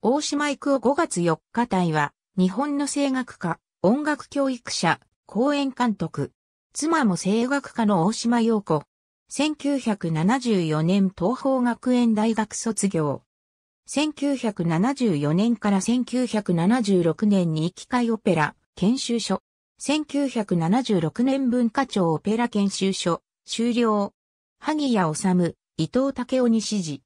大島育夫5月4日隊は、日本の声楽家、音楽教育者、公演監督。妻も声楽家の大島陽子。1974年東方学園大学卒業。1974年から1976年に機械オペラ研修所。1976年文化庁オペラ研修所、終了。萩谷治、伊藤武雄に指示。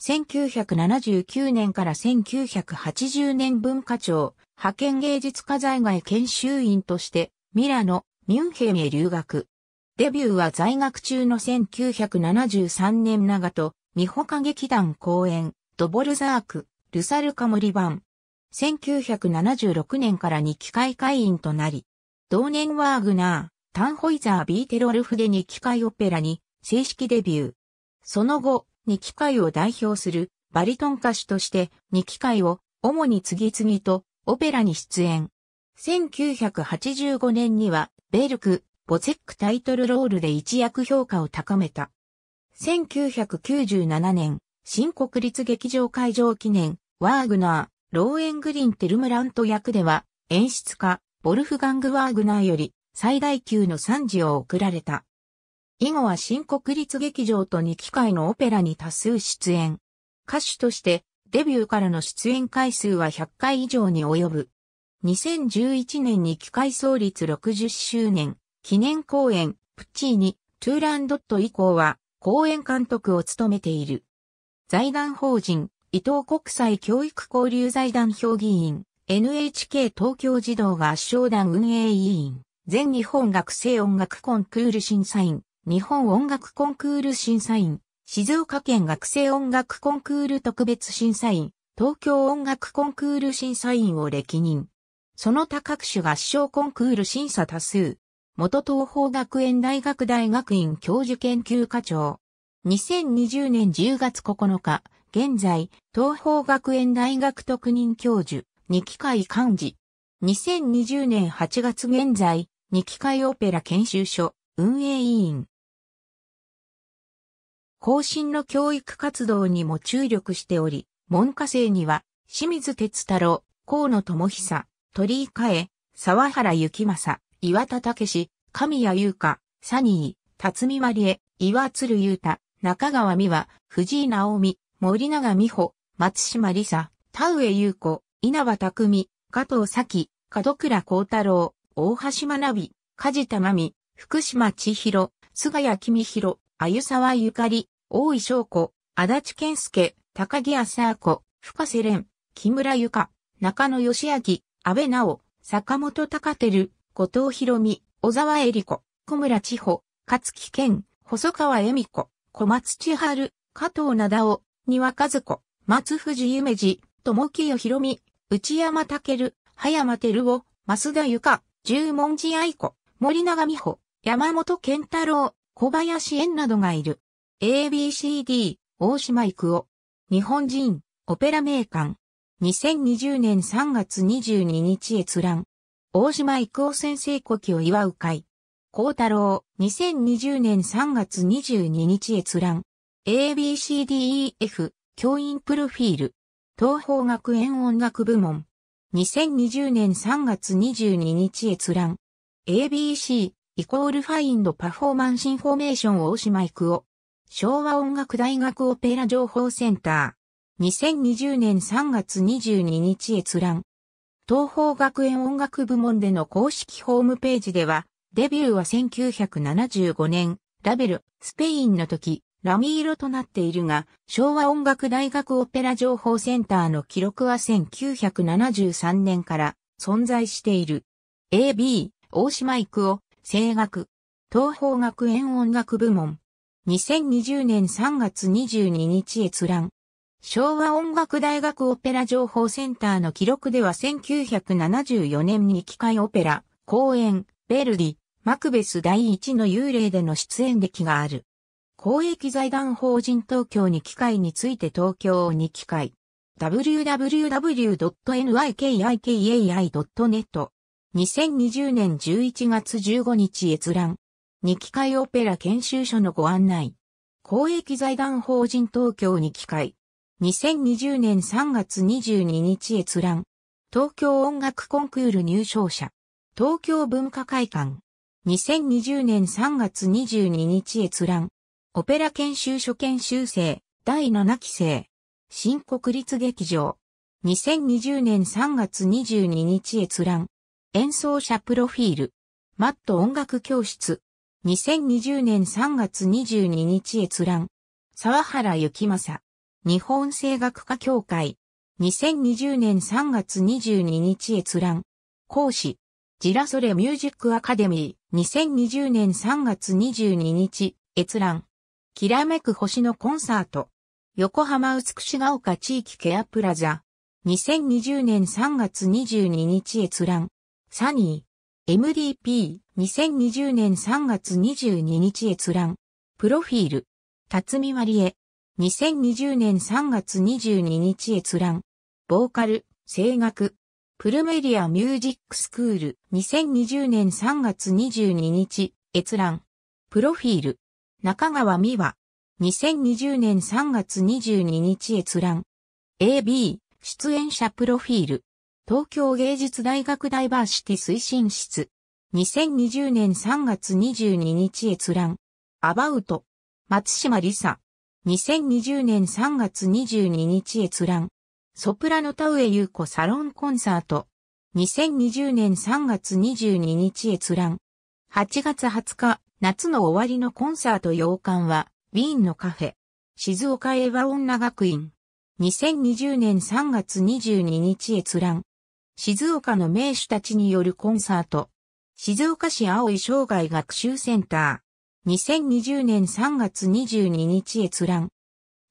1979年から1980年文化庁派遣芸術家在外研修員としてミラノ、ミュンヘンへ留学。デビューは在学中の1973年長戸、美穂歌劇団公演、ドボルザーク、ルサルカリバン。1976年から2機会会員となり、同年ワーグナー、タンホイザー・ビーテロルフで2機会オペラに正式デビュー。その後、二機会を代表するバリトン歌手として二機会を主に次々とオペラに出演。1985年にはベルク、ボゼックタイトルロールで一躍評価を高めた。1997年、新国立劇場会場記念、ワーグナー、ローエングリン・テルムラント役では、演出家、ボルフガング・ワーグナーより最大級の賛辞を贈られた。以後は新国立劇場と2機会のオペラに多数出演。歌手としてデビューからの出演回数は100回以上に及ぶ。2011年に機械創立60周年記念公演プッチーニ、トゥーランドット以降は公演監督を務めている。財団法人伊東国際教育交流財団評議員 NHK 東京児童合唱団運営委員全日本学生音楽コンクール審査員日本音楽コンクール審査員、静岡県学生音楽コンクール特別審査員、東京音楽コンクール審査員を歴任。その他各種合唱コンクール審査多数。元東方学園大学大学院教授研究課長。2020年10月9日、現在、東方学園大学特任教授、二機会幹事。2020年8月現在、二機会オペラ研修所、運営委員。後進の教育活動にも注力しており、門下生には、清水哲太郎、河野智久、鳥居かえ、沢原幸政、岩田武史、神谷優香、サニー、辰巳まりえ、岩鶴優太、中川美和、藤井直美、森永美穂、松島理沙、田上優子、稲葉匠、加藤咲、門倉幸太郎、大橋学び、梶田真美、福島千尋、菅谷公弘、あゆさわゆかり、大井翔子、足立健介、高木麻子、深瀬廉、木村ゆか、中野義明、安倍直、坂本隆照、後藤博美、小沢恵里子、小村千穂、勝木健、細川恵美子、小松千春、加藤灘夫、庭和子、松藤夢二、友清博美、内山健、葉山照夫、増田ゆか、十文字愛子、森永美穂、山本健太郎、小林園などがいる。ABCD、大島育夫。日本人、オペラ名館。2020年3月22日閲覧。大島育夫先生故記を祝う会。高太郎、2020年3月22日閲覧。ABCDEF、教員プロフィール。東方学園音楽部門。2020年3月22日閲覧。ABC、イコールファインドパフォーマンスインフォーメーション大島育夫。昭和音楽大学オペラ情報センター。2020年3月22日閲覧。東方学園音楽部門での公式ホームページでは、デビューは1975年、ラベル、スペインの時、ラミーロとなっているが、昭和音楽大学オペラ情報センターの記録は1973年から存在している。AB、大島育夫、声楽、東方学園音楽部門。2020年3月22日閲覧。昭和音楽大学オペラ情報センターの記録では1974年に機械オペラ、公演、ベルディ、マクベス第一の幽霊での出演歴がある。公益財団法人東京に機械について東京に機械。w w w n y k i k a i n e t 2020年11月15日閲覧。二機会オペラ研修所のご案内。公益財団法人東京二機会。2020年3月22日閲覧。東京音楽コンクール入賞者。東京文化会館。2020年3月22日閲覧。オペラ研修所研修生、第7期生。新国立劇場。2020年3月22日閲覧。演奏者プロフィール。マット音楽教室。2020年3月22日閲覧。沢原幸正。日本声楽家協会。2020年3月22日閲覧。講師。ジラソレミュージックアカデミー。2020年3月22日閲覧。きらめく星のコンサート。横浜美しが丘地域ケアプラザ。2020年3月22日閲覧。サニー、MDP2020 年3月22日閲覧、プロフィール、辰巳割エ、2020年3月22日閲覧、ボーカル、声楽、プルメリアミュージックスクール、2020年3月22日閲覧、プロフィール、中川美和、2020年3月22日閲覧、AB、出演者プロフィール、東京芸術大学ダイバーシティ推進室。2020年3月22日閲覧。アバウト。松島理沙。2020年3月22日閲覧。ソプラノ田上優子サロンコンサート。2020年3月22日閲覧。8月20日、夏の終わりのコンサート洋館は、ウィーンのカフェ。静岡ヴァ女学院。2020年3月22日閲覧。静岡の名手たちによるコンサート。静岡市青い生涯学習センター。2020年3月22日閲覧。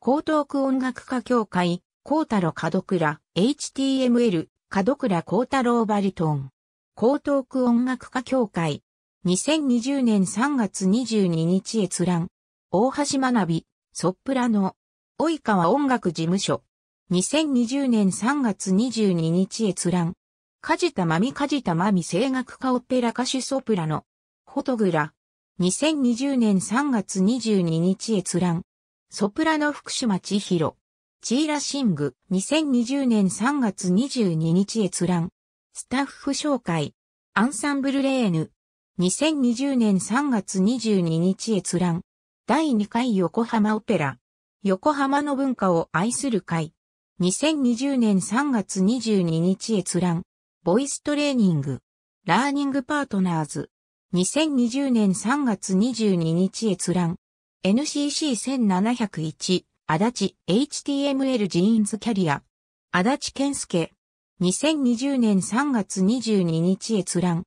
江東区音楽家協会、高太郎門倉、HTML、門倉高太郎バリトン。江東区音楽家協会。2020年3月22日閲覧。大橋学び、ソプラノ。及川音楽事務所。2020年3月22日閲覧。梶田真美梶田真美声楽家オペラ歌手ソプラノ。フォトグラ。2020年3月22日閲覧。ソプラノ福島千尋。チーラシング。2020年3月22日閲覧。スタッフ紹介。アンサンブルレーヌ。2020年3月22日閲覧。第2回横浜オペラ。横浜の文化を愛する会。2020年3月22日閲覧。ボイストレーニング。ラーニングパートナーズ。2020年3月22日閲覧。NCC1701。足立 HTML ジーンズキャリア。足立健介。2020年3月22日閲覧。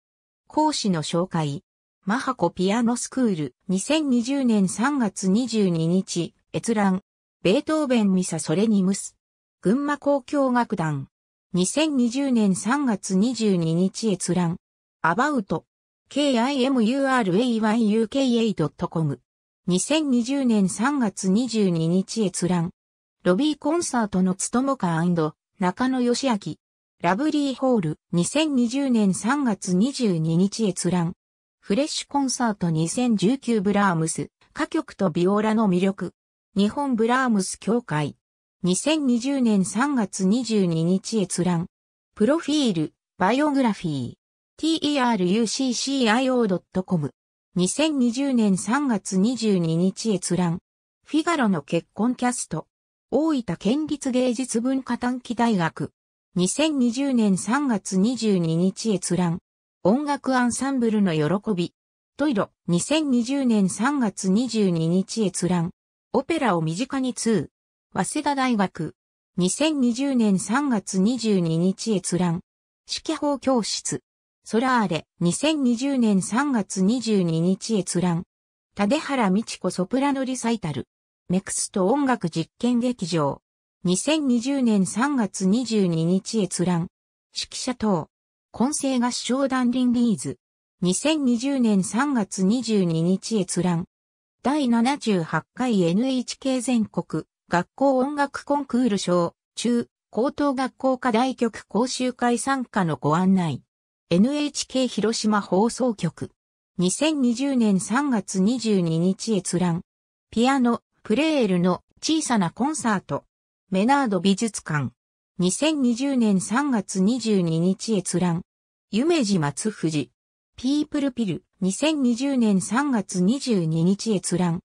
講師の紹介。マハコピアノスクール。2020年3月22日。閲覧。ベートーベンミサソレニムス。群馬交響楽団。2020年3月22日閲覧。about kimurayuka.com。2020年3月22日閲覧。ロビーコンサートのつともか中野義明。ラブリーホール2020年3月22日閲覧。フレッシュコンサート2019ブラームス、歌曲とビオラの魅力。日本ブラームス協会。2020年3月22日閲覧。プロフィール、バイオグラフィー。teruccio.com。2020年3月22日閲覧。フィガロの結婚キャスト。大分県立芸術文化短期大学。2020年3月22日閲覧。音楽アンサンブルの喜び。トイロ、2020年3月22日閲覧。オペラを身近に2。早稲田大学。2020年3月22日閲覧。指揮法教室。ソラーレ。2020年3月22日閲覧。田出原美智子ソプラノリサイタル。メクスト音楽実験劇場。2020年3月22日閲覧。指揮者等。混成合唱団リンリーズ。2020年3月22日閲覧。第78回 NHK 全国学校音楽コンクール賞、中、高等学校課題局講習会参加のご案内。NHK 広島放送局。2020年3月22日閲覧。ピアノ、プレールの小さなコンサート。メナード美術館。2020年3月22日閲覧。夢路松藤。ピープルピル。2020年3月22日閲覧。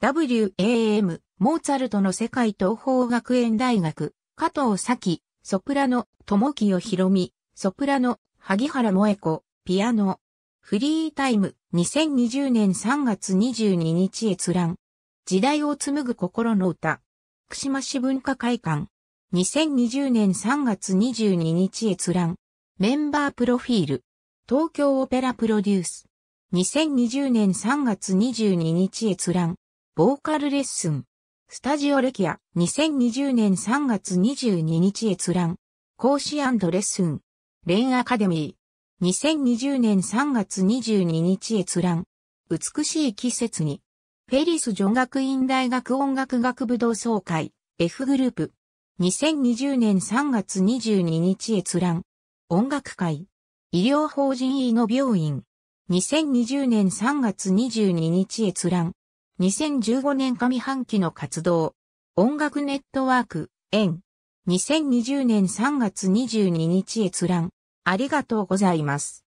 WAM モーツァルトの世界東方学園大学、加藤咲、ソプラノ、友清博美、ソプラノ、萩原萌子、ピアノ。フリータイム、2020年3月22日閲覧。時代を紡ぐ心の歌。福島市文化会館。2020年3月22日閲覧。メンバープロフィール。東京オペラプロデュース。2020年3月22日閲覧。ボーカルレッスン。スタジオレキア、2020年3月22日閲覧。講師レッスン。レンアカデミー。2020年3月22日閲覧。美しい季節に。フェリス女学院大学音楽学部同窓会。F グループ。2020年3月22日閲覧。音楽会。医療法人医の病院。2020年3月22日閲覧。2015年上半期の活動、音楽ネットワーク、円。2020年3月22日閲覧。ありがとうございます。